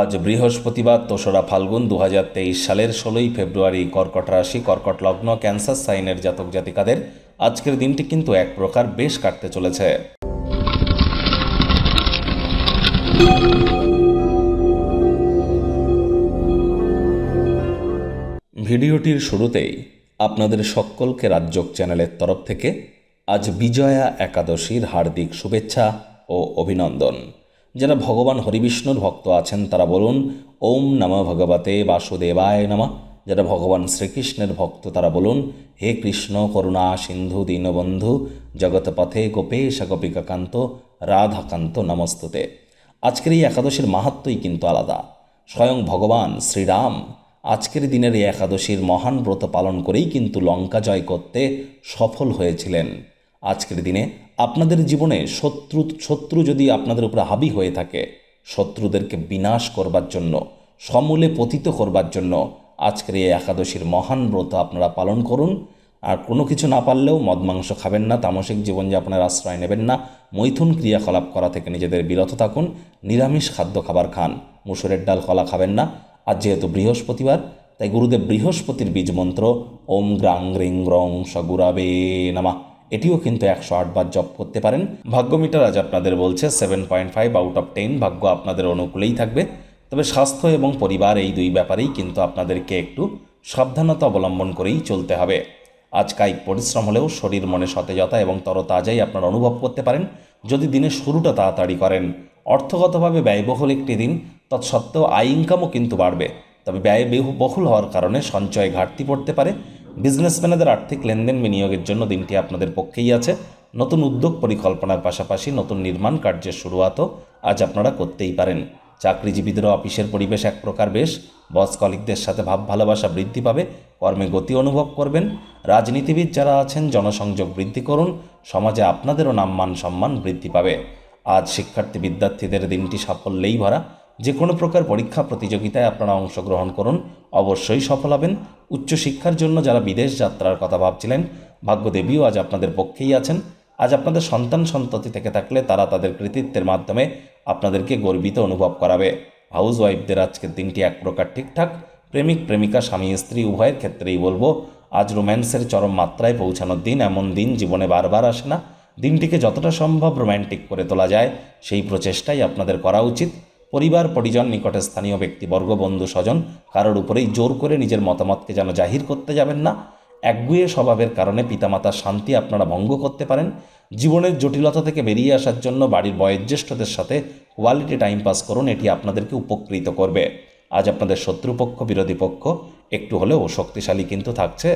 আজ বৃহস্পতিবার তোসরা ফাল্গুন দু সালের ষোলোই ফেব্রুয়ারি কর্কট রাশি কর্কট লগ্ন ক্যান্সার সাইনের জাতক জাতিকাদের আজকের দিনটি কিন্তু এক প্রকার বেশ কাটতে চলেছে ভিডিওটির শুরুতেই আপনাদের সকলকে রাজ্যক চ্যানেলের তরফ থেকে আজ বিজয়া একাদশীর হার্দিক শুভেচ্ছা ও অভিনন্দন যারা ভগবান হরিবিষ্ণুর ভক্ত আছেন তারা বলুন ওম নম ভগবতে বাসুদেবায় নমা যারা ভগবান শ্রীকৃষ্ণের ভক্ত তারা বলুন হে কৃষ্ণ করুণা সিন্ধু দীনবন্ধু জগৎপথে গোপেশ গোপিকাকান্ত রাধাকান্ত নমস্তুতে আজকের এই একাদশীর মাহাত্মই কিন্তু আলাদা স্বয়ং ভগবান শ্রীরাম আজকের দিনের এই একাদশীর মহান ব্রত পালন করেই কিন্তু লঙ্কা জয় করতে সফল হয়েছিলেন আজকের দিনে আপনাদের জীবনে শত্রু শত্রু যদি আপনাদের উপরে হাবি হয়ে থাকে শত্রুদেরকে বিনাশ করবার জন্য সমূলে পতিত করবার জন্য আজকের এই একাদশীর মহান ব্রত আপনারা পালন করুন আর কোনো কিছু না পারলেও মদ মাংস খাবেন না তামসিক জীবনযাপনের আশ্রয় নেবেন না মৈথুন ক্রিয়াকলাপ করা থেকে নিজেদের বিরত থাকুন নিরামিষ খাদ্য খাবার খান মুসুরের ডাল কলা খাবেন না আর যেহেতু বৃহস্পতিবার তাই গুরুদেব বৃহস্পতির বীজ মন্ত্র ওম গ্রাং গ্রিং রং সগুরাবে নামা এটিও কিন্তু একশো আটবার জব করতে পারেন ভাগ্য মিটার আজ আপনাদের বলছে seven point five out of ten ভাগ্য আপনাদের অনুকূলেই থাকবে তবে স্বাস্থ্য এবং পরিবার এই দুই ব্যাপারেই কিন্তু আপনাদেরকে একটু সাবধানতা অবলম্বন করেই চলতে হবে আজ কায়িক পরিশ্রম হলেও শরীর মনে সতেজতা এবং তরতাজাই আপনারা অনুভব করতে পারেন যদি দিনের শুরুটা তাড়াতাড়ি করেন অর্থগতভাবে ব্যয়বহুল একটি দিন তৎসত্ত্বেও আয় ইনকামও কিন্তু বাড়বে তবে ব্যয় বহুল হওয়ার কারণে সঞ্চয় ঘাটতি পড়তে পারে বিজনেসম্যানেদের আর্থিক লেনদেন বিনিয়োগের জন্য দিনটি আপনাদের পক্ষেই আছে নতুন উদ্যোগ পরিকল্পনার পাশাপাশি নতুন নির্মাণ কার্যের শুরুয়াতও আজ আপনারা করতেই পারেন চাকরিজীবীদেরও অফিসের পরিবেশ এক প্রকার বেশ বস কলিকদের সাথে ভাব ভালোবাসা বৃদ্ধি পাবে কর্মে গতি অনুভব করবেন রাজনীতিবিদ যারা আছেন জনসংযোগ বৃদ্ধি করুন সমাজে আপনাদেরও নামমান সম্মান বৃদ্ধি পাবে আজ শিক্ষার্থী বিদ্যার্থীদের দিনটি সাফল্যেই ভরা যে কোনো প্রকার পরীক্ষা প্রতিযোগিতায় আপনারা অংশগ্রহণ করুন অবশ্যই সফল হবেন উচ্চশিক্ষার জন্য যারা বিদেশ যাত্রার কথা ভাবছিলেন ভাগ্যদেবীও আজ আপনাদের পক্ষেই আছেন আজ আপনাদের সন্তান সন্ততি থেকে থাকলে তারা তাদের কৃতিত্বের মাধ্যমে আপনাদেরকে গর্বিত অনুভব করাবে হাউস ওয়াইফদের আজকের দিনটি এক প্রকার ঠিকঠাক প্রেমিক প্রেমিকা স্বামী স্ত্রী উভয়ের ক্ষেত্রেই বলবো আজ রোম্যান্সের চরম মাত্রায় পৌঁছানোর দিন এমন দিন জীবনে বারবার আসে না দিনটিকে যতটা সম্ভব রোম্যান্টিক করে তোলা যায় সেই প্রচেষ্টাই আপনাদের করা উচিত পরিবার পরিজন নিকটে স্থানীয় ব্যক্তিবর্গ বন্ধু স্বজন কারোর উপরেই জোর করে নিজের মতামতকে যেন জাহির করতে যাবেন না একগুয়ে স্বভাবের কারণে পিতামাতার শান্তি আপনারা ভঙ্গ করতে পারেন জীবনের জটিলতা থেকে বেরিয়ে আসার জন্য বাড়ির বয়োজ্যেষ্ঠদের সাথে কোয়ালিটি টাইম পাস করুন এটি আপনাদেরকে উপকৃত করবে আজ আপনাদের শত্রুপক্ষ বিরোধী পক্ষ একটু হলেও শক্তিশালী কিন্তু থাকছে